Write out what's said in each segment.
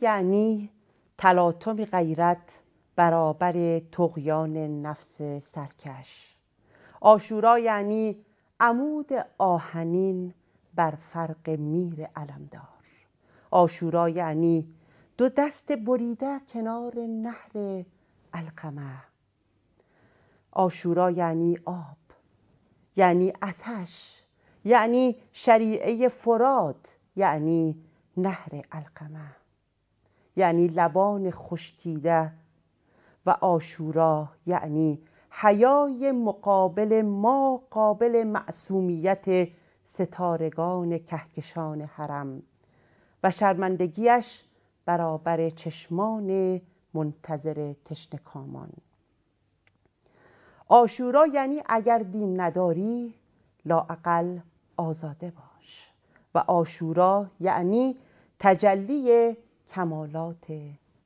یعنی تلاطم غیرت برابر تقیان نفس سرکش آشورا یعنی عمود آهنین بر فرق میر علمدار آشورا یعنی دو دست بریده کنار نهر القمه آشورا یعنی آب یعنی آتش یعنی شریعه فراد یعنی نهر القمه یعنی لبان خشکیده و آشورا یعنی حیای مقابل ما قابل معصومیت ستارگان کهکشان حرم و شرمندگیش برابر چشمان منتظر کامان آشورا یعنی اگر دین نداری لاعقل آزاده باش و آشورا یعنی تجلی کمالات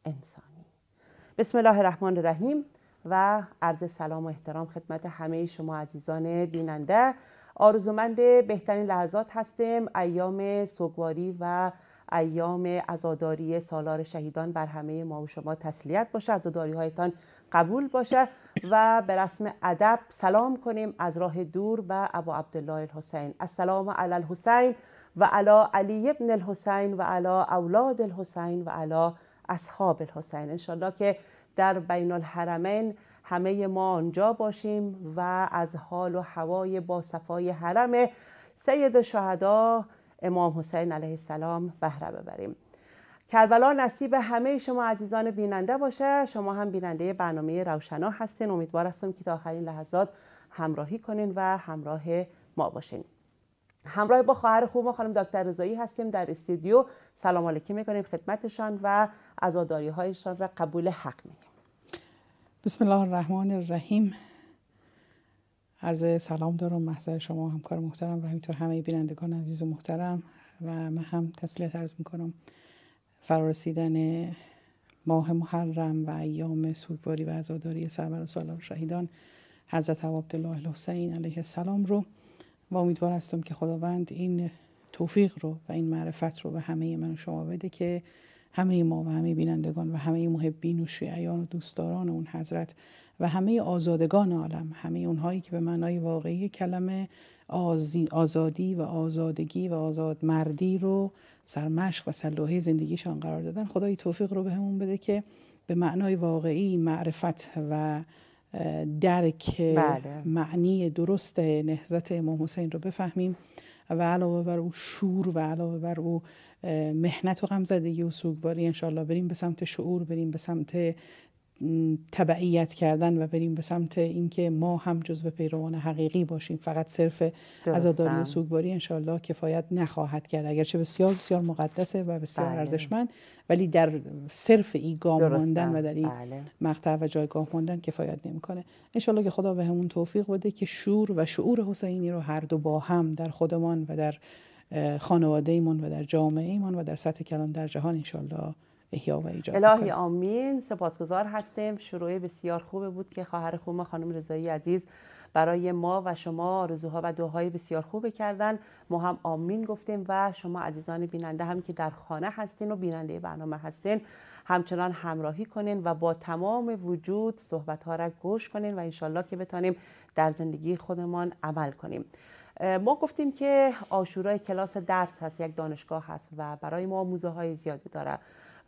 انسانی بسم الله الرحمن الرحیم و عرض سلام و احترام خدمت همه شما عزیزان بیننده آرزومند بهترین لحظات هستیم ایام سوگواری و ایام ازاداری سالار شهیدان بر همه ما و شما تسلیت باشه عزاداری هایتان قبول باشه و به رسم ادب سلام کنیم از راه دور و ابو عبدالله الحسین السلام علی الحسین و علا علی ابن الحسین و علا اولاد الحسین و علا اصحاب الحسین انشالله که در بین الحرمین همه ما آنجا باشیم و از حال و هوای با صفای حرم سید شهدا امام حسین علیه السلام بهره ببریم کربلا نصیب همه شما عزیزان بیننده باشه شما هم بیننده برنامه روشنا هستین امیدوار هستم که تا آخرین لحظات همراهی کنین و همراه ما باشین همراه با خواهر خوب ما خانم دکتر رضایی هستیم در استودیو سلام علیکم میکنیم خدمتشان و عزاداری هایشان را قبول حق میگیم بسم الله الرحمن الرحیم عرض سلام دارم محضر شما همکار محترم و همینطور همه بینندگان عزیز و محترم و من هم تسلیت عرض میکنم فرارسیدن ماه محرم و ایام سوگواری و عزاداری سرور و سالار شهیدان حضرت عبدالله الحسین علیه السلام رو و امیدوار هستم که خداوند این توفیق رو و این معرفت رو به همه من و شما بده که همه ما و همه بینندگان و همه محبین و شیعیان و دوستداران اون حضرت و همه آزادگان عالم همه اونهایی که به معنای واقعی کلمه آزادی و آزادگی و آزاد مردی رو سرمشق و سلوحه زندگیشان قرار دادن خدای توفیق رو بهمون همون بده که به معنای واقعی معرفت و درک بله. معنی درست نهزت امام حسین رو بفهمیم و علاوه بر او شور و علاوه بر او مهنت و غمزدگی و سوگواری انشالله بریم به سمت شعور بریم به سمت تبعیت کردن و بریم به سمت اینکه ما هم جزو پیروان حقیقی باشیم فقط صرف عزاداری و سوگواری انشالله کفایت نخواهد کرد اگرچه بسیار بسیار مقدسه و بسیار بله. ارزشمند ولی در صرف این گام و در این بله. مقطع و جایگاه ماندن کفایت نمیکنه انشالله که خدا به همون توفیق بده که شور و شعور حسینی رو هر دو با هم در خودمان و در خانواده ایمون و در جامعه ایمون و در سطح کلان در جهان انشالله احیا الهی آمین سپاسگزار هستیم شروع بسیار خوب بود که خواهر خوب خانم رضایی عزیز برای ما و شما آرزوها و دعاهای بسیار خوبه کردن ما هم آمین گفتیم و شما عزیزان بیننده هم که در خانه هستین و بیننده برنامه هستین همچنان همراهی کنین و با تمام وجود صحبت ها را گوش کنین و انشالله که بتانیم در زندگی خودمان عمل کنیم ما گفتیم که آشورای کلاس درس هست یک دانشگاه هست و برای ما آموزه های زیادی داره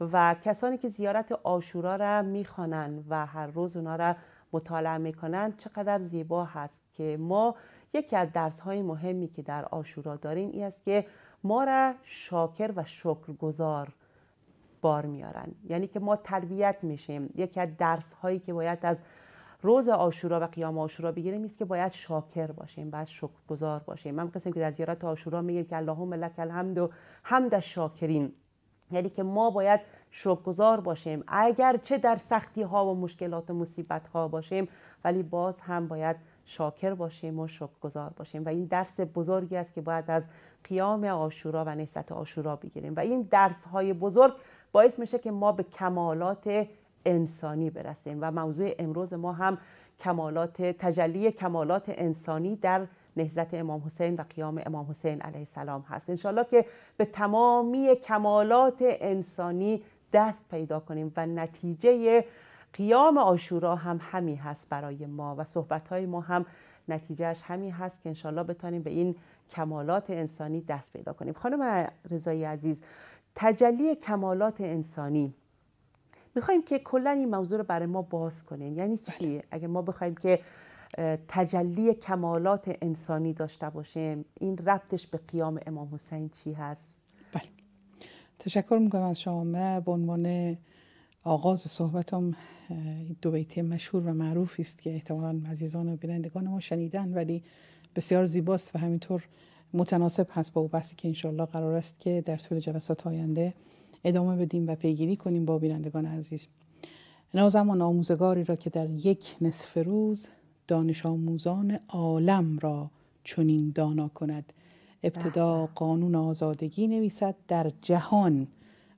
و کسانی که زیارت آشورا را میخوانند و هر روز اونا را مطالعه میکنند چقدر زیبا هست که ما یکی از درس های مهمی که در آشورا داریم این است که ما را شاکر و شکرگزار بار میارن یعنی که ما تربیت میشیم یکی از درس هایی که باید از روز آشورا و قیام آشورا بگیریم است که باید شاکر باشیم باید شکرگزار باشیم من قسم که در زیارت آشورا میگیم که اللهم لک الحمد و حمد شاکرین یعنی که ما باید شکرگزار باشیم اگر چه در سختی ها و مشکلات و مصیبت ها باشیم ولی باز هم باید شاکر باشیم و شکرگزار باشیم و این درس بزرگی است که باید از قیام آشورا و نسبت آشورا بگیریم و این درس های بزرگ باعث میشه که ما به کمالات انسانی برسیم و موضوع امروز ما هم کمالات تجلی کمالات انسانی در نهزت امام حسین و قیام امام حسین علیه السلام هست انشالله که به تمامی کمالات انسانی دست پیدا کنیم و نتیجه قیام آشورا هم همی هست برای ما و صحبت ما هم نتیجهش همی هست که انشالله بتانیم به این کمالات انسانی دست پیدا کنیم خانم رضایی عزیز تجلی کمالات انسانی میخوایم که کلا این موضوع رو برای ما باز کنیم یعنی چی بله. اگر ما بخوایم که تجلی کمالات انسانی داشته باشیم این ربطش به قیام امام حسین چی هست؟ بله تشکر میکنم از شما به عنوان آغاز صحبتم دو بیتی مشهور و معروفی است که احتمالا عزیزان و بینندگان ما شنیدن ولی بسیار زیباست و همینطور متناسب هست با او بحثی که انشالله قرار است که در طول جلسات آینده ادامه بدیم و پیگیری کنیم با بینندگان عزیز نازمان آموزگاری را که در یک نصف روز دانش آموزان عالم را چنین دانا کند ابتدا بله. قانون آزادگی نویسد در جهان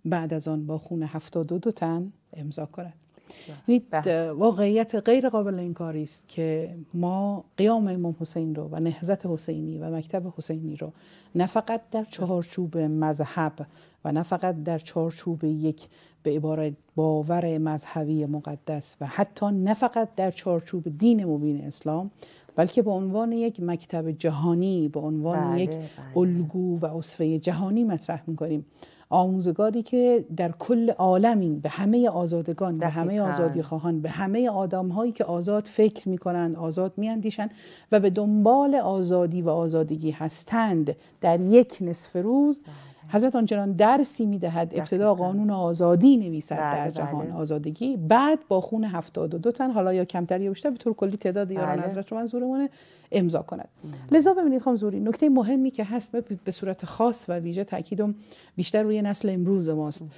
بعد از آن با خون 72 دو تن امضا کند بله. یعنی بله. واقعیت غیر قابل کاری است که ما قیام امام حسین رو و نهزت حسینی و مکتب حسینی رو نه فقط در چهارچوب مذهب و نه فقط در چهارچوب یک به عبارت باور مذهبی مقدس و حتی نه فقط در چارچوب دین مبین اسلام بلکه به عنوان یک مکتب جهانی به عنوان بله، یک بله. الگو و عصفه جهانی مطرح میکنیم آموزگاری که در کل عالمین به همه آزادگان به همه آزادی خواهان به همه آدم هایی که آزاد فکر میکنند آزاد میاندیشند و به دنبال آزادی و آزادگی هستند در یک نصف روز بله. حضرت آنچنان درسی میدهد ابتدا قانون آزادی نویسد در بله، جهان بله. آزادگی بعد با خون 72 تن حالا یا کمتر یا بیشتر به طور کلی تعداد یاران بله. حضرت رو منظورمونه امضا کند لذا ببینید خانم زوری نکته مهمی که هست به صورت خاص و ویژه تاکیدم بیشتر روی نسل امروز ماست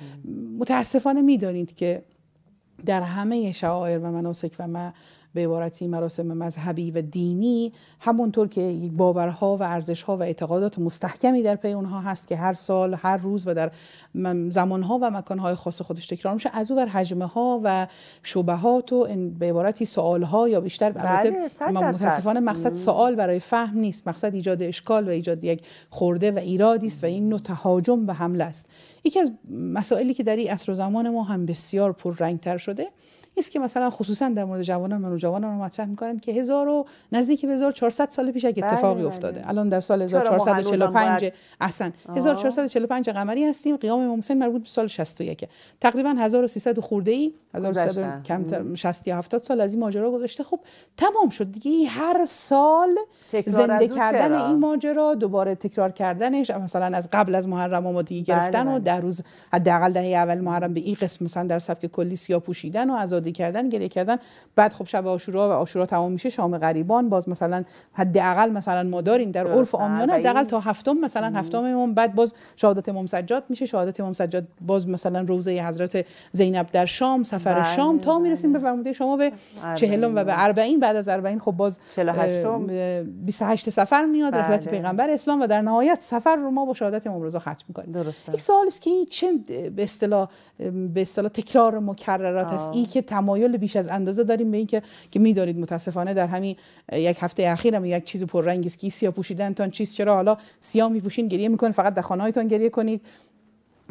متاسفانه میدانید که در همه شعائر و مناسک و به عبارتی مراسم مذهبی و دینی همونطور که باورها و ارزشها و اعتقادات مستحکمی در پی اونها هست که هر سال هر روز و در زمانها و مکانهای خاص خودش تکرار میشه از او بر حجمه ها و شبهات و به عبارتی سوال ها یا بیشتر بله، متاسفانه مقصد سوال برای فهم نیست مقصد ایجاد اشکال و ایجاد یک خورده و ایرادی است و این نوع تهاجم و حمله است یکی از مسائلی که در این عصر و زمان ما هم بسیار پررنگتر شده نیست که مثلا خصوصا در مورد جوانان و نوجوانان رو مطرح میکنن که هزار و نزدیک به 1400 سال پیش که بله، اتفاقی بله. افتاده الان در سال 1445 اصلا 1445 قمری هستیم قیام امام حسین مربوط به سال 61 تقریبا 1300 خورده ای 1300 کمتر 60 یا 70 سال از این ماجرا گذشته خب تمام شد دیگه هر سال زنده کردن این ماجرا دوباره تکرار کردنش مثلا از قبل از محرم آمادگی بله، گرفتن و در روز حداقل دهه اول محرم به این قسم مثلا در سبک کلی سیاه پوشیدن و از کردن گریه کردن بعد خب شب آشورا و آشورا تمام میشه شام غریبان باز مثلا حداقل مثلا ما داریم در عرف عامیانه حداقل تا هفتم مثلا هفتم امام بعد باز شهادت امام سجاد میشه شهادت امام سجاد باز مثلا روزه حضرت زینب در شام سفر بله، شام تا بله. میرسیم به فرموده شما به چهلم و به اربعین بعد از اربعین خب باز 28 سفر میاد رحلت بله. پیغمبر اسلام و در نهایت سفر رو ما با شهادت امام رضا ختم میکنیم درسته. این است که این چه به اصطلاح به اصطلاح تکرار مکررات است این که تمایل بیش از اندازه داریم به اینکه که میدانید متاسفانه در همین یک هفته اخیرم یک چیز پررنگی است که سیاه تان چیز چرا حالا سیاه میپوشین گریه میکنید فقط در خانه‌هایتان گریه کنید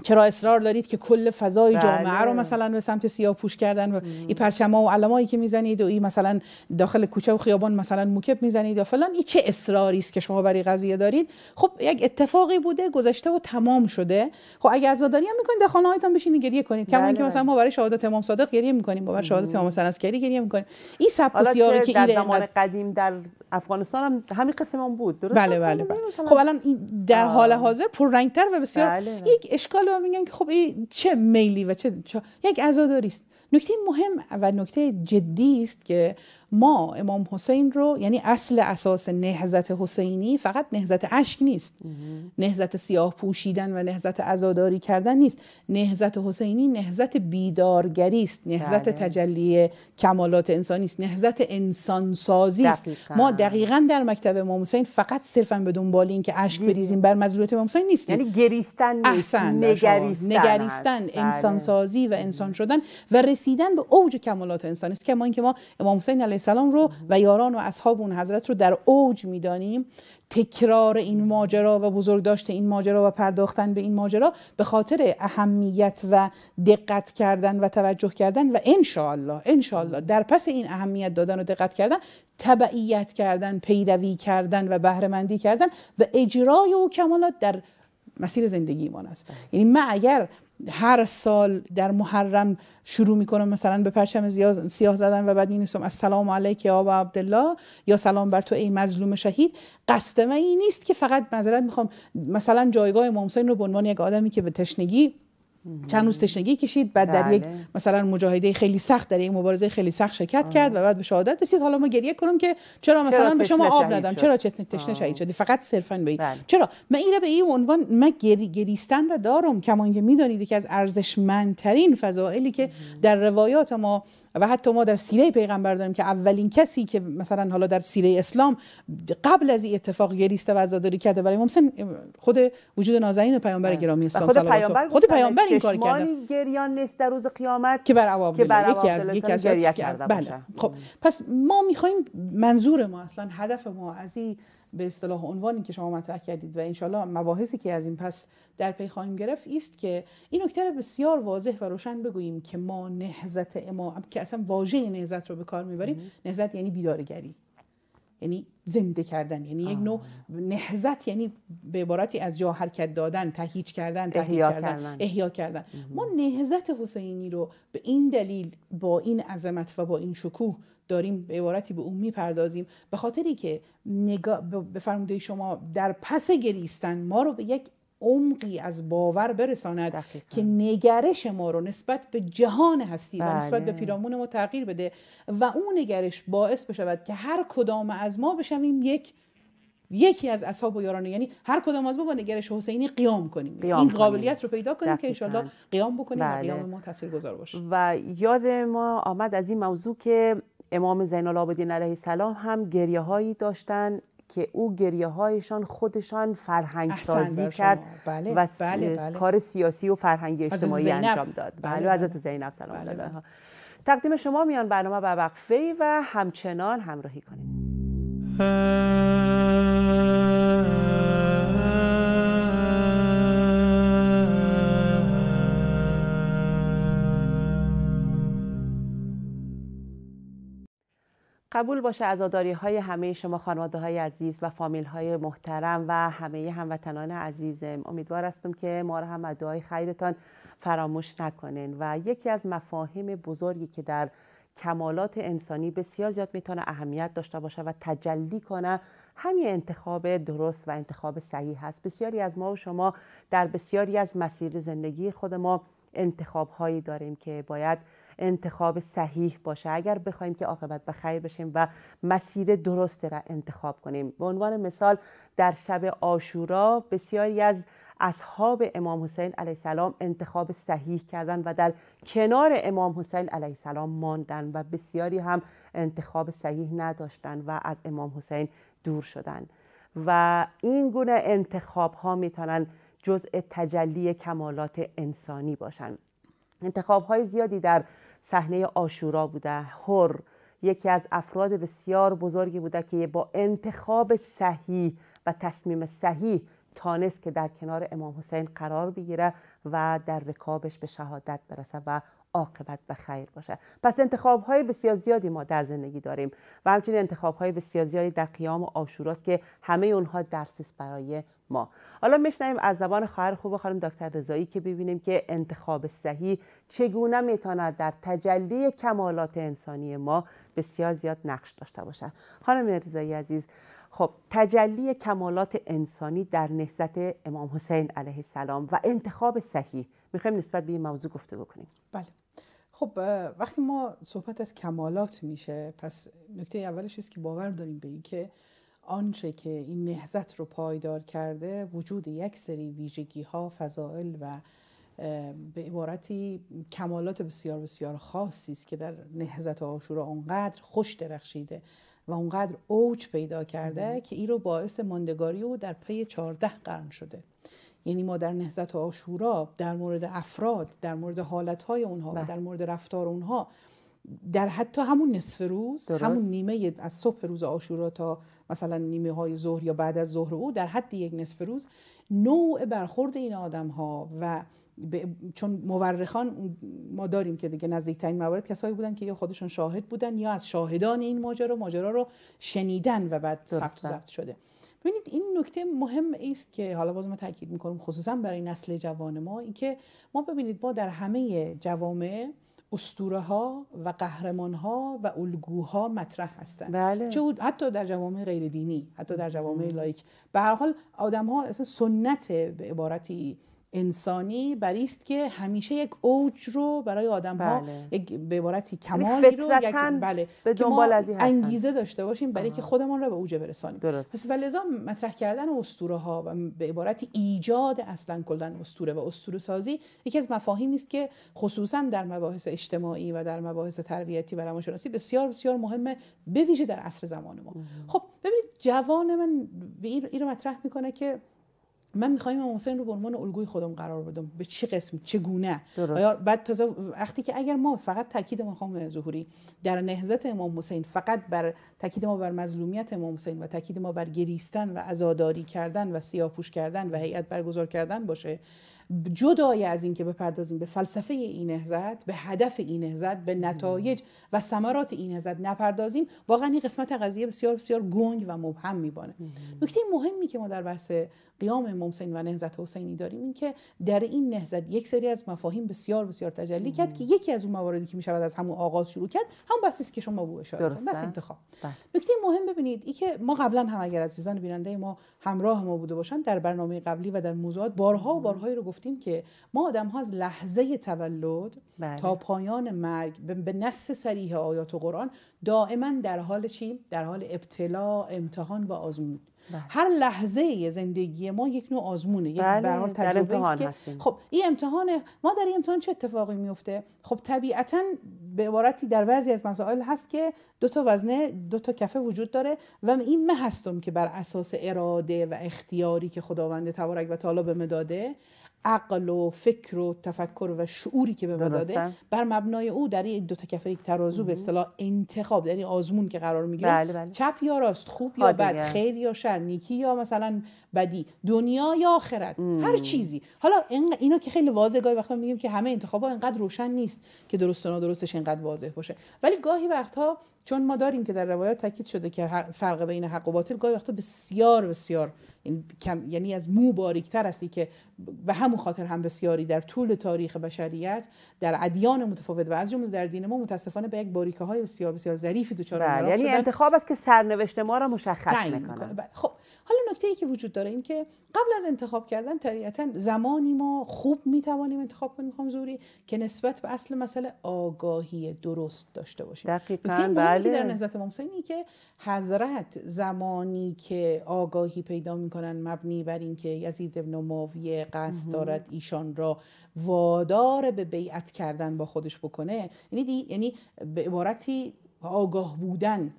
چرا اصرار دارید که کل فضای بله. جامعه رو مثلا به سمت سیاه پوش کردن و این پرچما و علمایی که میزنید و این مثلا داخل کوچه و خیابان مثلا موکب میزنید و فلان این چه اصراری است که شما برای قضیه دارید خب یک اتفاقی بوده گذشته و تمام شده خب اگه عزاداری هم میکنید داخل خانه هایتان بشینید گریه کنید کما که بله. مثلا ما برای شهادت امام صادق گریه میکنیم با برای شهادت امام حسن عسکری گریه میکنیم این سبک و که در زمان قدیم در افغانستان هم همین قسم بود درست بله بله, بله. خب الان در حال حاضر پررنگ‌تر و بسیار بله، یک اشکال و میگن که خب این چه میلی و چه یک عزاداری است نکته مهم و نکته جدی است که ما امام حسین رو یعنی اصل اساس نهزت حسینی فقط نهزت عشق نیست نهزت سیاه پوشیدن و نهزت ازاداری کردن نیست نهزت حسینی نهزت بیدارگری است نهزت بله. تجلی کمالات انسانی است نهزت سازی است ما دقیقا در مکتب امام حسین فقط صرفا به دنبال که عشق بریزیم بر مظلومیت امام حسین نیستیم یعنی گریستن نیست نگریستن نگریستن انسانسازی و بله. انسان شدن و رسیدن به اوج کمالات انسان است که ما اینکه ما امام حسین علیه سلام رو و یاران و اصحاب اون حضرت رو در اوج میدانیم تکرار این ماجرا و بزرگ داشته این ماجرا و پرداختن به این ماجرا به خاطر اهمیت و دقت کردن و توجه کردن و انشاءالله انشاءالله در پس این اهمیت دادن و دقت کردن تبعیت کردن پیروی کردن و بهرهمندی کردن و اجرای او کمالات در مسیر زندگی بله. یعنی ما است یعنی من اگر هر سال در محرم شروع میکنم مثلا به پرچم سیاه زدن و بعد می نویسم السلام علیک یا عبدالله یا سلام بر تو ای مظلوم شهید قصد من این نیست که فقط معذرت میخوام مثلا جایگاه امام رو به عنوان یک آدمی که به تشنگی چند روز تشنگی کشید بعد در یک بله. مثلا مجاهده خیلی سخت در یک مبارزه خیلی سخت شرکت کرد و بعد به شهادت رسید حالا ما گریه کنم که چرا مثلا به شما آب ندم چرا تشنه شهید شدی فقط صرفا به بله. چرا من این به این عنوان من گری گریستن را دارم کمان که میدانید که از ارزشمندترین فضائلی که در روایات ما و حتی ما در سیره پیغمبر داریم که اولین کسی که مثلا حالا در سیره اسلام قبل از این اتفاق گریسته و عزاداری کرده برای مثلا خود وجود نازنین پیامبر بله. گرامی اسلام خود پیامبر این کار گریان نیست در روز قیامت که بر عوام که یکی از از گریه کرده بله. خب پس ما میخوایم منظور ما اصلا هدف ما از این به اصطلاح عنوانی که شما مطرح کردید و انشالله مباحثی که از این پس در پی خواهیم گرفت است که این نکته بسیار واضح و روشن بگوییم که ما نهزت ما که اصلا واژه نهزت رو به کار میبریم نهزت یعنی بیدارگری یعنی زنده کردن یعنی یک نوع نهزت یعنی به عبارتی از جا حرکت دادن تهیج کردن کردن،, کردن احیا کردن ما نهزت حسینی رو به این دلیل با این عظمت و با این شکوه داریم به عبارتی به اون میپردازیم به خاطری که نگاه به فرموده شما در پس گریستن ما رو به یک عمقی از باور برساند که نگرش ما رو نسبت به جهان هستی و نسبت به بله. پیرامون ما تغییر بده و اون نگرش باعث بشود که هر کدام از ما بشویم یک یکی از اصحاب و یارانه یعنی هر کدام از ما با نگرش حسینی قیام کنیم این قابلیت رو پیدا کنیم که انشالله قیام بکنیم و بله. قیام ما تاثیرگذار باشه و یاد ما آمد از این موضوع که امام زین العابدین علیه السلام هم گریه هایی داشتن که او گریه هایشان خودشان فرهنگ سازی کرد بله، و بله، بله. کار سیاسی و فرهنگ اجتماعی انجام داد بله حضرت زینب سلام الله تقدیم شما میان برنامه و وقفه و همچنان همراهی کنید قبول باشه ازاداری های همه شما خانواده های عزیز و فامیل های محترم و همه هموطنان عزیزم امیدوار هستم که ما را هم از دعای خیرتان فراموش نکنین و یکی از مفاهیم بزرگی که در کمالات انسانی بسیار زیاد میتونه اهمیت داشته باشه و تجلی کنه همین انتخاب درست و انتخاب صحیح هست بسیاری از ما و شما در بسیاری از مسیر زندگی خود ما انتخاب هایی داریم که باید انتخاب صحیح باشه اگر بخوایم که عاقبت به خیر بشیم و مسیر درست را انتخاب کنیم به عنوان مثال در شب آشورا بسیاری از اصحاب امام حسین علیه السلام انتخاب صحیح کردن و در کنار امام حسین علیه السلام ماندن و بسیاری هم انتخاب صحیح نداشتند و از امام حسین دور شدن و این گونه انتخاب ها میتونن جزء تجلی کمالات انسانی باشند انتخاب های زیادی در صحنه آشورا بوده هر یکی از افراد بسیار بزرگی بوده که با انتخاب صحیح و تصمیم صحیح تانست که در کنار امام حسین قرار بگیره و در رکابش به شهادت برسه و عاقبت به خیر باشه پس انتخاب های بسیار زیادی ما در زندگی داریم و همچنین انتخاب های بسیار زیادی در قیام و آشوراست که همه اونها درسی برای ما حالا میشنویم از زبان خواهر خوب خانم دکتر رضایی که ببینیم که انتخاب صحیح چگونه میتواند در تجلی کمالات انسانی ما بسیار زیاد نقش داشته باشد خانم رضایی عزیز خب تجلی کمالات انسانی در نهضت امام حسین علیه السلام و انتخاب صحیح میخوایم نسبت به این موضوع گفتگو کنیم بله خب وقتی ما صحبت از کمالات میشه پس نکته اولش است که باور داریم به این که آنچه که این نهزت رو پایدار کرده وجود یک سری ویژگی ها فضائل و به عبارتی کمالات بسیار بسیار خاصی است که در نهزت آشورا اونقدر خوش درخشیده و اونقدر اوج پیدا کرده که ای رو باعث ماندگاری او در پی 14 قرن شده یعنی ما در نهزت آشورا در مورد افراد در مورد حالتهای اونها و بله. در مورد رفتار اونها در حتی همون نصف روز همون نیمه از صبح روز آشورا تا مثلا نیمه های ظهر یا بعد از ظهر او در حد یک نصف روز نوع برخورد این آدم ها و چون مورخان ما داریم که دیگه نزدیکترین موارد کسایی بودن که یا خودشون شاهد بودن یا از شاهدان این ماجرا ماجرا رو شنیدن و بعد ثبت شده ببینید این نکته مهم است که حالا باز ما تاکید میکنم خصوصا برای نسل جوان ما اینکه ما ببینید ما در همه جوامع استوره ها و قهرمان ها و الگوها مطرح هستند بله. حتی در جوامع غیر دینی حتی در جوامع لایک به هر حال آدم ها اصلا سنت به عبارتی انسانی برای است که همیشه یک اوج رو برای آدم ها بله. به عبارتی یعنی کمالی رو یک بله به دنبال از انگیزه داشته باشیم برای که خودمان رو به اوج برسانیم درست. پس ولزا مطرح کردن اسطوره ها و به عبارتی ایجاد اصلا کلا اسطوره و اسطوره سازی یکی از مفاهیمی است که خصوصا در مباحث اجتماعی و در مباحث تربیتی و روانشناسی بسیار بسیار مهمه به ویژه در عصر زمان ما خب ببینید جوان من به این رو مطرح میکنه که من میخوایم امام حسین رو به عنوان الگوی خودم قرار بدم به چه قسم چگونه بعد تازه وقتی که اگر ما فقط تاکید ما خام ظهوری در نهضت امام حسین فقط بر تاکید ما بر مظلومیت امام حسین و تاکید ما بر گریستن و عزاداری کردن و سیاپوش کردن و هیئت برگزار کردن باشه جدای از اینکه بپردازیم به فلسفه این نهضت به هدف این نهضت به نتایج و ثمرات این نهضت نپردازیم واقعا این قسمت قضیه بسیار بسیار گنگ و مبهم میبانه نکته مهمی که ما در بحث قیام ممسین و نهضت حسینی داریم این که در این نهضت یک سری از مفاهیم بسیار بسیار تجلی کرد که یکی از اون مواردی که میشود از همون آغاز شروع کرد همون بحثی که شما به اشاره کردید بس انتخاب بله. نکته مهم ببینید این که ما قبلا هم اگر عزیزان بیننده ما همراه ما بوده باشن در برنامه قبلی و در موضوعات بارها و بارهایی رو که ما آدم ها از لحظه تولد تا بله. پایان مرگ به نص سریح آیات و قرآن دائما در حال چی؟ در حال ابتلا، امتحان و آزمون بله. هر لحظه زندگی ما یک نوع آزمونه یک بله. تجربه خب این امتحان ما در این امتحان چه اتفاقی میفته خب طبیعتا به عبارتی در بعضی از مسائل هست که دو تا وزنه دو تا کفه وجود داره و این من هستم که بر اساس اراده و اختیاری که خداوند تبارک و تعالی به مداده، عقل و فکر و تفکر و شعوری که به ما داده بر مبنای او در این دو تکفه یک ترازو به اصطلاح انتخاب در آزمون که قرار میگیره بله، بله. چپ یا راست خوب یا بد خیر یا شر نیکی یا مثلا بدی دنیا یا آخرت هر چیزی حالا اینا که خیلی واضحه گاهی وقتا میگیم که همه انتخابا اینقدر روشن نیست که درست و نادرستش اینقدر واضح باشه ولی گاهی وقتها چون ما داریم که در روایات تاکید شده که فرق بین حق و باطل گاهی وقتا بسیار بسیار یعنی, یعنی از مو باریکتر هستی که به همون خاطر هم بسیاری در طول تاریخ بشریت در ادیان متفاوت و از جمله در دین ما متاسفانه به یک باریکه های بسیار بسیار ظریفی دچار بله، یعنی انتخاب است که سرنوشت ما را مشخص میکنه بله، خب حالا نکته ای که وجود داره این که قبل از انتخاب کردن طبیعتا زمانی ما خوب می توانیم انتخاب کنیم زوری که نسبت به اصل مسئله آگاهی درست داشته باشیم دقیقاً بله در نهضت امام که حضرت زمانی که آگاهی پیدا میکنن مبنی بر اینکه یزید ابن معاویه قصد دارد ایشان را وادار به بیعت کردن با خودش بکنه یعنی یعنی به عبارتی آگاه بودن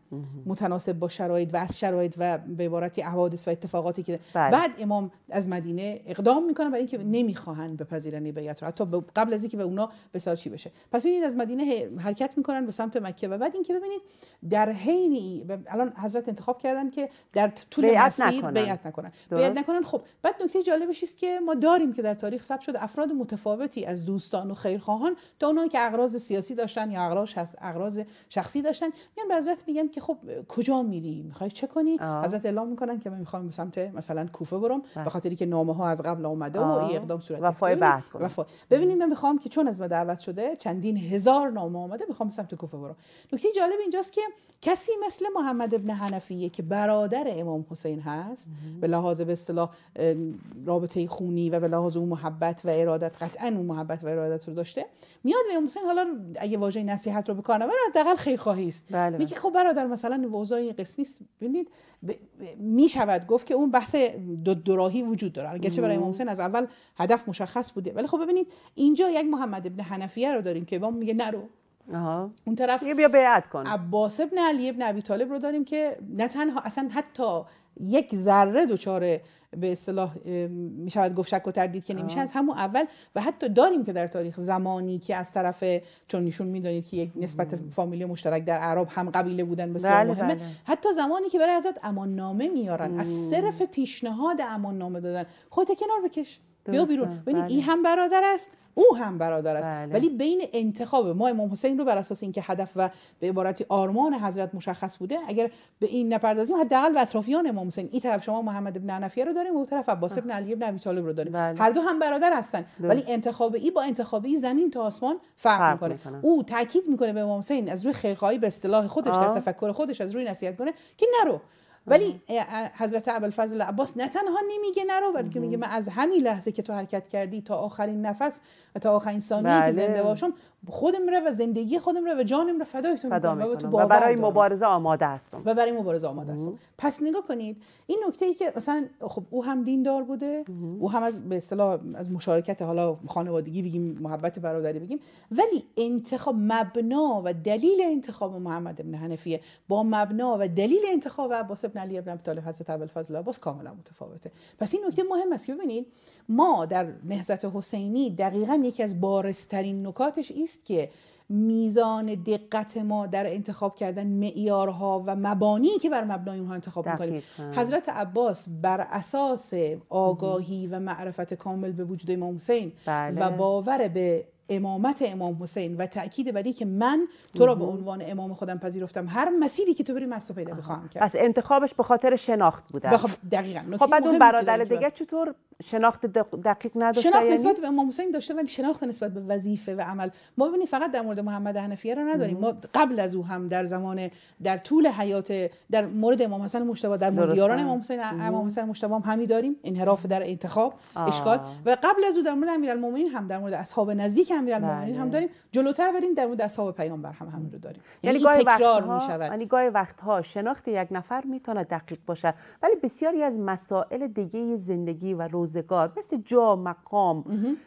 متناسب با شرایط و از شرایط و به عبارتی احوادث و اتفاقاتی که بله. بعد امام از مدینه اقدام میکنه برای اینکه نمیخوان بپذیرن بیعت رو حتی قبل از اینکه به اونا بسار چی بشه پس ببینید از مدینه حرکت میکنن به سمت مکه و بعد اینکه ببینید در حین الان حضرت انتخاب کردن که در طول بیعت مسیر نکنن. بیعت نکنن بیعت نکنن خب بعد نکته جالبش است که ما داریم که در تاریخ ثبت شده افراد متفاوتی از دوستان و خیرخواهان تا اونایی که اغراض سیاسی داشتن یا اغراض اغراض شخصی داشتن داشتن میان به حضرت میگن که خب کجا میری میخوای چه کنی آه. حضرت اعلام میکنن که من میخوام به سمت مثلا کوفه برم به بله. خاطری که نامه ها از قبل اومده و این اقدام صورت وفای بعد وفا ببینید من میخوام که چون از ما دعوت شده چندین هزار نامه اومده میخوام به سمت کوفه برم نکته جالب اینجاست که کسی مثل محمد ابن حنفیه که برادر امام حسین هست به لحاظ به اصطلاح رابطه خونی و به لحاظ اون محبت و ارادت قطعا اون محبت و ارادت رو داشته میاد امام حسین حالا اگه واژه نصیحت رو به کار نبره حداقل خیرخواهی اصلاحی است بله میگه بله. خب برادر مثلا اوضاع این قسمی است ببینید ب... میشود گفت که اون بحث دو دوراهی وجود داره گرچه برای امام حسین از اول هدف مشخص بوده ولی خب ببینید اینجا یک محمد ابن حنفیه رو داریم که با میگه نرو آها. اون طرف یه بیا کن عباس ابن علی ابن عبی طالب رو داریم که نه تنها اصلا حتی یک ذره دوچاره به اصطلاح میشود گفت شک و تردید که نمیشه از همون اول و حتی داریم که در تاریخ زمانی که از طرف چون ایشون میدانید که یک نسبت فامیلی مشترک در عرب هم قبیله بودن بسیار بله، مهمه بله. حتی زمانی که برای حضرت امان نامه میارن از صرف پیشنهاد امان نامه دادن خودت کنار بکش بیا بیرون ببین بله. این هم برادر است او هم برادر است بله. ولی بین انتخاب ما امام حسین رو بر اساس اینکه هدف و به عبارتی آرمان حضرت مشخص بوده اگر به این نپردازیم حداقل اطرافیان امام حسین این طرف شما محمد ابن حنفیه رو داریم و اون طرف عباس ابن علی ابن طالب رو داریم بله. هر دو هم برادر هستن ولی انتخاب ای با انتخاب ای زمین تا آسمان فرق, فرق میکنه. او تاکید میکنه به امام حسین از روی خیرخواهی به اصطلاح خودش در تفکر خودش از روی نصیحت کنه که نرو ولی آره. حضرت ابوالفضل عباس نه تنها نمیگه نرو بلکه میگه من از همین لحظه که تو حرکت کردی تا آخرین نفس و تا آخرین ثانیه که بله. زنده باشم خودم رو و زندگی خودم رو و جانم رو فدایتون فدا میکنم, و, برای مبارزه آماده هستم و برای مبارزه آماده هستم پس نگاه کنید این نکته ای که مثلا خب او هم دیندار بوده او هم از به اصطلاح از مشارکت حالا خانوادگی بگیم محبت برادری بگیم ولی انتخاب مبنا و دلیل انتخاب محمد ابن حنفیه با مبنا و دلیل انتخاب عباس ابن علی ابن طالب حضرت ابوالفضل عباس کاملا متفاوته پس این نکته مهم است که ببینید ما در نهضت حسینی دقیقا یکی از بارزترین نکاتش این که میزان دقت ما در انتخاب کردن معیارها و مبانی که بر مبنای اونها انتخاب میکنیم حضرت عباس بر اساس آگاهی و معرفت کامل به وجود امام حسین بله. و باور به امامت امام حسین و تاکید بر که من تو را به عنوان امام خودم پذیرفتم هر مسیری که تو بری من تو پیدا بخواهم کرد پس انتخابش به خاطر شناخت بوده بخ... خب، دقیقاً خب بعد اون برادر دیگه چطور شناخت دقیق نداشت؟ شناخت یعنی؟ نسبت به امام حسین داشته ولی شناخت نسبت به وظیفه و عمل ما ببینید فقط در مورد محمد حنفیه را نداریم ما قبل از او هم در زمان در طول حیات در مورد امام حسن مجتبی در مورد یاران امام حسین امام حسین مجتبی هم همی داریم انحراف در انتخاب آه. اشکال و قبل از او در مورد امیرالمومنین هم در مورد اصحاب نزدیک امیرالمومنین بله. هم داریم جلوتر بریم در مورد اصحاب پیامبر هم همین رو داریم یعنی, یعنی گاهی تکرار می شود یعنی گاهی وقتها شناخت یک نفر میتونه دقیق باشه ولی بسیاری از مسائل دیگه زندگی و روزگار مثل جا مقام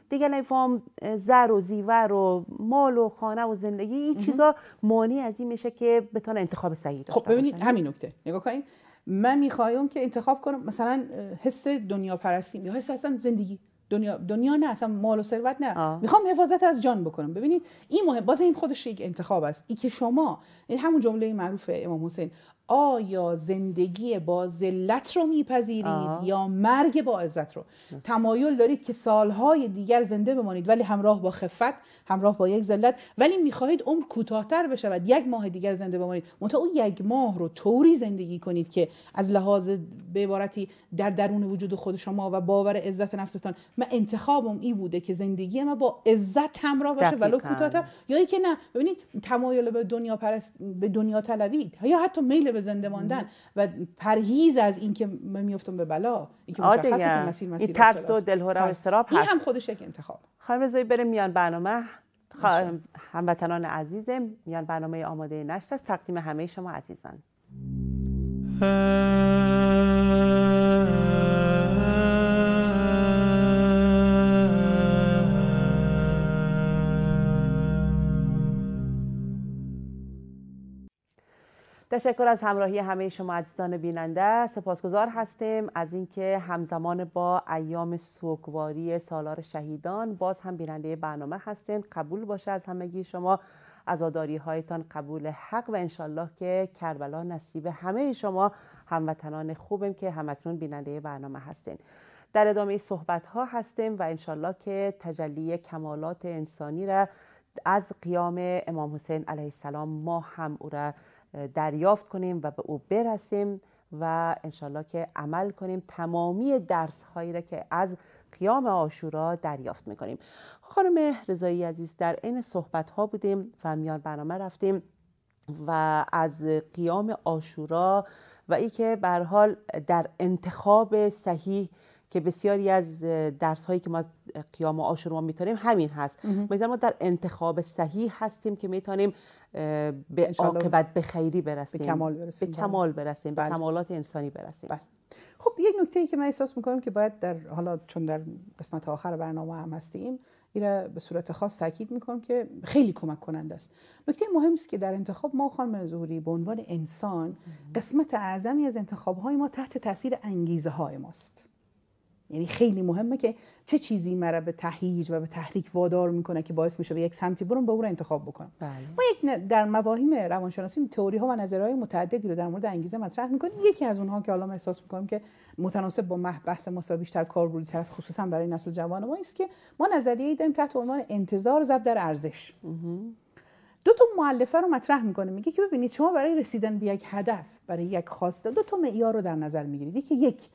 دیگه نفهم زر و زیور و مال و خانه و زندگی این چیزا مانی از این میشه که بتونه انتخاب صحیح داشته خب ببینید همین نکته نگاه کنید من میخوایم که انتخاب کنم مثلا حس دنیا پرستیم یا حس اصلا زندگی دنیا دنیا نه اصلا مال و ثروت نه آه. میخوام حفاظت از جان بکنم ببینید این مهم باز این خودش یک انتخاب است این که شما این همون جمله معروف امام حسین آیا زندگی با ذلت رو میپذیرید یا مرگ با عزت رو تمایل دارید که سالهای دیگر زنده بمانید ولی همراه با خفت همراه با یک ذلت ولی میخواهید عمر کوتاهتر بشود یک ماه دیگر زنده بمانید منتها اون یک ماه رو طوری زندگی کنید که از لحاظ به عبارتی در درون وجود خود شما و باور عزت نفستان من انتخابم این بوده که زندگی ما با عزت همراه باشه ولو کوتاهتر یا اینکه نه ببینید تمایل به دنیا پرست به دنیا یا حتی میل به زنده ماندن و پرهیز از اینکه من میافتم به بلا اینکه مشخصه که مسیر مسیر این ترس و دلهره و آره. این هم خودش یک انتخاب خانم رضایی بریم میان برنامه هموطنان عزیزم میان برنامه آماده نشر است تقدیم همه شما عزیزان تشکر از همراهی همه شما عزیزان بیننده سپاسگزار هستیم از اینکه همزمان با ایام سوگواری سالار شهیدان باز هم بیننده برنامه هستیم قبول باشه از همگی شما عزاداری هایتان قبول حق و انشالله که کربلا نصیب همه شما هموطنان خوبم که همکنون بیننده برنامه هستین در ادامه صحبت ها هستیم و انشالله که تجلی کمالات انسانی را از قیام امام حسین علیه السلام ما هم او را دریافت کنیم و به او برسیم و انشالله که عمل کنیم تمامی درس هایی را که از قیام آشورا دریافت میکنیم خانم رضایی عزیز در این صحبت ها بودیم و میان برنامه رفتیم و از قیام آشورا و ای که حال در انتخاب صحیح که بسیاری از درس هایی که ما قیام و ما میتونیم همین هست میتونیم ما در انتخاب صحیح هستیم که میتونیم به عاقبت به خیری برسیم به کمال برسیم به بله. کمال برسیم به بله. کمالات انسانی برسیم بله. خب یک نکته ای که من احساس میکنم که باید در حالا چون در قسمت آخر برنامه هم هستیم این به صورت خاص تاکید میکنم که خیلی کمک کننده است نکته مهم است که در انتخاب ما خانم زهوری به عنوان انسان قسمت اعظمی از انتخاب های ما تحت تاثیر انگیزه های ماست یعنی خیلی مهمه که چه چیزی مرا به تهیج و به تحریک وادار میکنه که باعث میشه به یک سمتی برم به او انتخاب بکنم بله. ما یک در مباحث روانشناسی تئوری ها و نظرهای متعددی رو در مورد انگیزه مطرح میکنیم یکی از اونها که الان احساس میکنم که متناسب با مبحث بحث ما بیشتر کاربردی تر است خصوصا برای نسل جوان ما است که ما نظریه داریم تحت عنوان انتظار زب در ارزش دو تا مؤلفه رو مطرح میکنه میگه که ببینید شما برای رسیدن به یک هدف برای یک خواسته دو تا معیار رو در نظر میگیرید که یک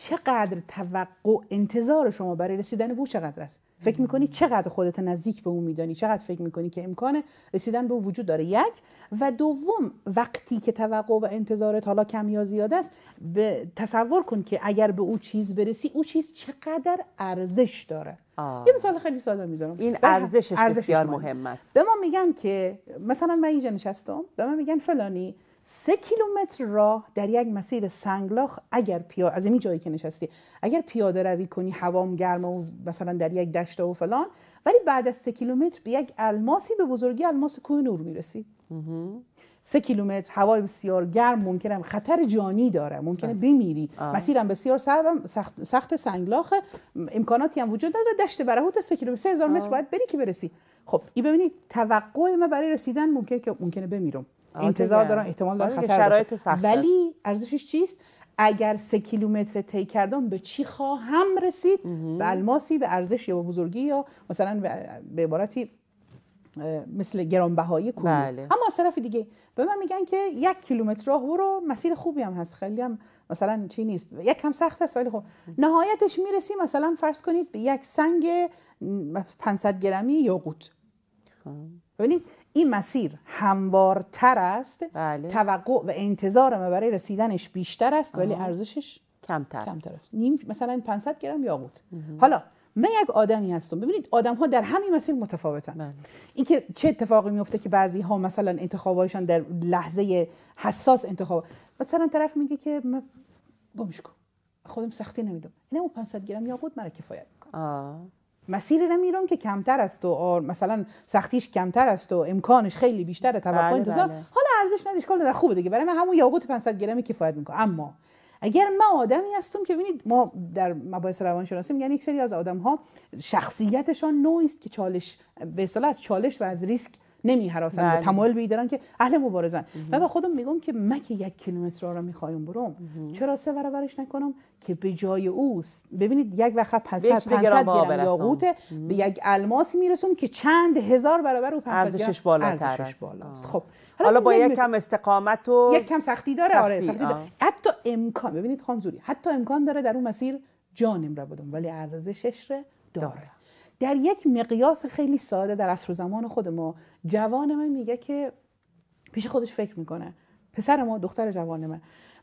چقدر توقع انتظار شما برای رسیدن به او چقدر است فکر میکنی چقدر خودت نزدیک به او میدانی چقدر فکر میکنی که امکان رسیدن به او وجود داره یک و دوم وقتی که توقع و انتظارت حالا کم یا زیاد است به تصور کن که اگر به او چیز برسی او چیز چقدر ارزش داره آه. یه مثال خیلی ساده میذارم این ارزشش بسیار مهم است به ما میگن که مثلا من اینجا نشستم به ما میگن فلانی سه کیلومتر راه در یک مسیر سنگلاخ اگر پیاده از این جایی که نشستی اگر پیاده روی کنی هوام گرمه و مثلا در یک دشت و فلان ولی بعد از سه کیلومتر به یک الماسی به بزرگی الماس کوه نور میرسی سه کیلومتر هوای بسیار گرم ممکنه خطر جانی داره ممکنه بله. بمیری مسیرم بسیار سخت, سخت سنگلاخه امکاناتی هم وجود نداره دشت برهوت سه کیلومتر سه متر باید بری که برسی خب این ببینید توقع ما برای رسیدن ممکنه که ممکنه بمیرم انتظار دارن احتمال دارن آره خطر سخت ولی ارزشش چیست اگر سه کیلومتر طی کردم به چی خواهم رسید به الماسی به ارزش یا به بزرگی یا مثلا به عبارتی مثل گرانبهایی کوه بله. اما از طرف دیگه به من میگن که یک کیلومتر راه برو مسیر خوبی هم هست خیلی هم مثلا چی نیست یک هم سخت است ولی خب نهایتش میرسی مثلا فرض کنید به یک سنگ 500 گرمی یاقوت خب. ببینید این مسیر هموارتر است بله. توقع و انتظار ما برای رسیدنش بیشتر است ولی ارزشش کمتر, است نیم مثلا 500 گرم یاقوت حالا من یک آدمی هستم ببینید آدم ها در همین مسیر متفاوتن بله. اینکه چه اتفاقی میفته که بعضی ها مثلا انتخابایشان در لحظه حساس انتخاب مثلا طرف میگه که من گمش خودم سختی نمیدم اینم 500 گرم یاقوت مرا کفایت میکنه مسیری رو که کمتر است و مثلا سختیش کمتر است و امکانش خیلی بیشتر بله، توقع بله انتظار حالا ارزش ندیش کل در خوبه دیگه برای من همون یاقوت 500 گرمی کفایت میکنه اما اگر ما آدمی هستم که ببینید ما در مباحث روانشناسی یعنی یک سری از آدم ها شخصیتشان نوعی است که چالش به اصطلاح از چالش و از ریسک نمی حراسن و بله. تمایل به دارن که اهل مبارزن و به خودم میگم که من که یک کیلومتر را میخوایم بروم چرا سه برابرش نکنم که به جای اوست ببینید یک وقت 500 500 گرم یاقوت به یک الماس میرسم که چند هزار برابر او پس ارزشش بالاتر است خب حالا با یک کم استقامت و یک کم سختی داره آره سختی داره. حتی امکان ببینید خانزوری حتی امکان داره در اون مسیر جانم را بدم ولی ارزشش داره. در یک مقیاس خیلی ساده در اصر زمان خود ما جوان من میگه که پیش خودش فکر میکنه پسر ما دختر جوان من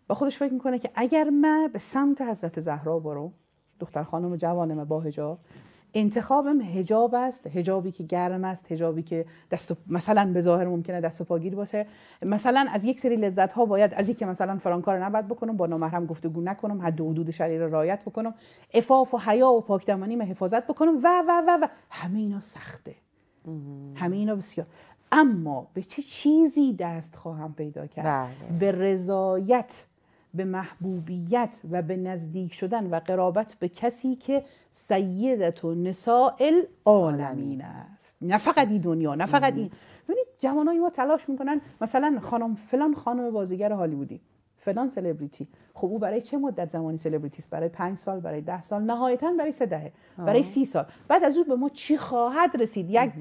با خودش فکر میکنه که اگر من به سمت حضرت زهرا برم دختر خانم جوان من با حجاب انتخابم هجاب است هجابی که گرم است هجابی که دست مثلا به ظاهر ممکنه دست و پاگیر باشه مثلا از یک سری لذت ها باید از اینکه مثلا فرانکار نباید بکنم با نامحرم گفتگو نکنم حد و حدود شریر را رعایت بکنم افاف و حیا و پاکدامنی و حفاظت بکنم و و و و همه اینا سخته همه اینا بسیار اما به چه چیزی دست خواهم پیدا کرد بله. به رضایت به محبوبیت و به نزدیک شدن و قرابت به کسی که سیدت و نسائل است نه فقط این دنیا نه فقط این ببینید جوانای ما تلاش میکنن مثلا خانم فلان خانم بازیگر هالیوودی فلان سلبریتی خب او برای چه مدت زمانی سلبریتی است برای پنج سال برای ده سال نهایتا برای سه دهه برای سی سال بعد از او به ما چی خواهد رسید یک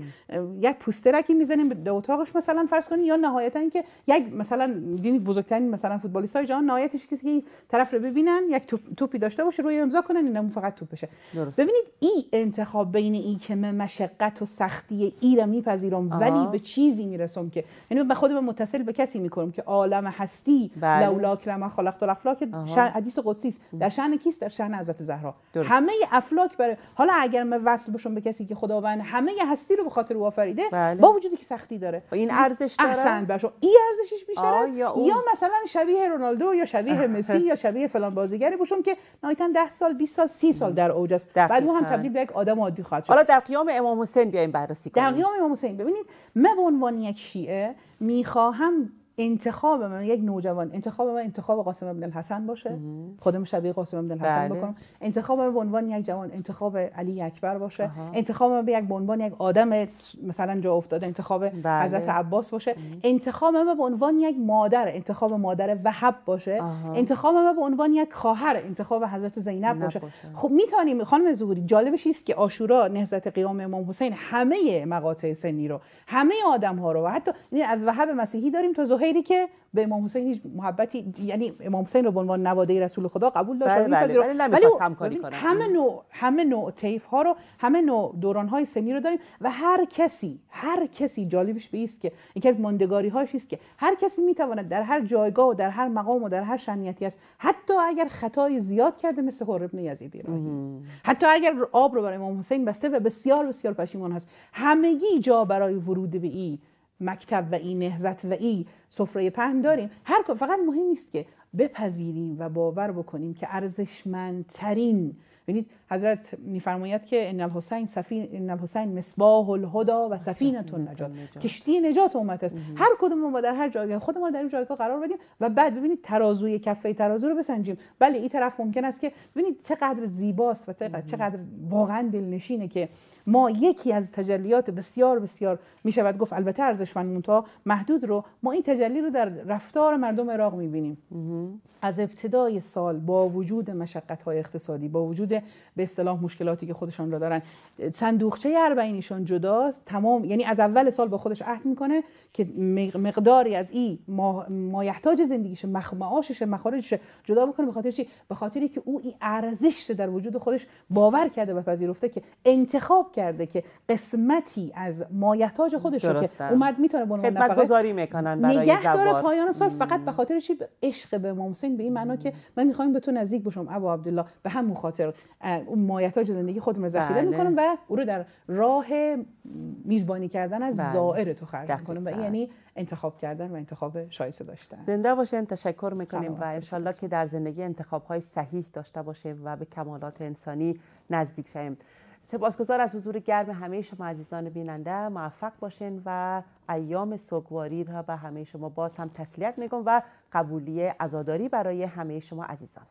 یک پوسترکی میزنیم به اتاقش مثلا فرض کنیم یا نهایتا اینکه یک مثلا دیدین بزرگترین مثلا فوتبالیست های جهان نهایتش کسی که طرف رو ببینن یک توپ، توپی داشته باشه روی امضا کنن اینم فقط توپ بشه درست. ببینید این انتخاب بین این که من مشقت و سختی ای را میپذیرم ولی به چیزی میرسم که یعنی به خودم متصل به کسی میکنم که عالم هستی بله. لولا افلاک لما خلقت الافلاک شن حدیث قدسی است در شأن کیست در شأن حضرت زهرا همه افلاک برای حالا اگر من وصل بشم به کسی که خداوند همه هستی رو به خاطر او آفریده بله. با وجودی که سختی داره این ارزش داره احسن این ارزشش بیشتر است یا, یا, مثلا شبیه رونالدو یا شبیه مسی یا شبیه فلان بازیگری بشم که نهایتا 10 سال 20 سال 30 سال در اوج است بعد هم تبدیل به یک آدم عادی خواهد شد حالا در قیام امام حسین بیایم بررسی کنیم در قیام امام حسین ببینید من به عنوان یک شیعه میخواهم انتخاب من یک نوجوان انتخاب من انتخاب قاسم ابن الحسن باشه خودم شبیه قاسم ابن الحسن بله. بکنم انتخاب من به عنوان یک جوان انتخاب علی اکبر باشه انتخاب من به یک عنوان یک آدم مثلا جا افتاده انتخاب بله. حضرت عباس باشه انتخاب من به عنوان یک مادر انتخاب مادر وهب باشه انتخاب من به عنوان یک خواهر انتخاب حضرت زینب باشه, باشه. خب میتونیم خانم زهوری جالبش است که آشورا نهضت قیام امام حسین همه مقاطع سنی رو همه آدم ها رو و حتی از وهب مسیحی داریم تا خیلی که به امام حسین هیچ محبتی یعنی امام حسین رو به عنوان نواده رسول خدا قبول داشت بله بله بله ولی همکاری کنه همه نوع همه نوع تیف ها رو همه نوع دوران های سنی رو داریم و هر کسی هر کسی جالبش به است که یکی از ماندگاری هاش است که هر کسی میتواند در هر جایگاه و در هر مقام و در هر شنیتی است حتی اگر خطای زیاد کرده مثل حر ابن یزید حتی اگر آب رو برای امام حسین بسته و بسیار بسیار پشیمان هست همگی جا برای ورود به این مکتب و این نهزت و ای سفره پهن داریم هر فقط مهم نیست که بپذیریم و باور بکنیم که ارزشمندترین ببینید حضرت میفرماید که ان الحسین سفین ان الحسین مصباح الهدا و سفینه النجات کشتی نجات امت است هر کدوم ما در هر جایگاه خود ما در این جایگاه قرار بدیم و بعد ببینید ترازوی کفه ترازو رو بسنجیم بله این طرف ممکن است که ببینید چقدر زیباست و چقدر, چقدر واقعا دلنشینه که ما یکی از تجلیات بسیار بسیار شود گفت البته ارزشمند مونتا محدود رو ما این تجلی رو در رفتار مردم عراق میبینیم از ابتدای سال با وجود مشقت های اقتصادی با وجود به اصطلاح مشکلاتی که خودشان را دارن صندوقچه بینیشان جداست تمام یعنی از اول سال با خودش عهد میکنه که مقداری از این ما, مایحتاج زندگیش معاشش مخارجش جدا بکنه به خاطر چی به خاطری که او این ارزش در وجود خودش باور کرده و پذیرفته که انتخاب کرده که قسمتی از مایتاج خودش رو که اومد میتونه به خدمت گذاری میکنن نگه داره پایان سال فقط به خاطر چی عشق به امام حسین به این معنا که من میخوام به تو نزدیک بشم ابا عبدالله به همون خاطر اون مایتاج زندگی خودم رو ذخیره بله. میکنم و او رو در راه میزبانی کردن از بله. زائر تو خرج میکنم و بله. یعنی انتخاب کردن و انتخاب شایسته داشتن زنده باشین تشکر میکنیم و انشالله که در زندگی انتخاب های صحیح داشته باشیم و به کمالات انسانی نزدیک شویم سپاسگزار از حضور گرم همه شما عزیزان بیننده موفق باشین و ایام سوگواری را به همه شما باز هم تسلیت میگم و قبولی ازاداری برای همه شما عزیزان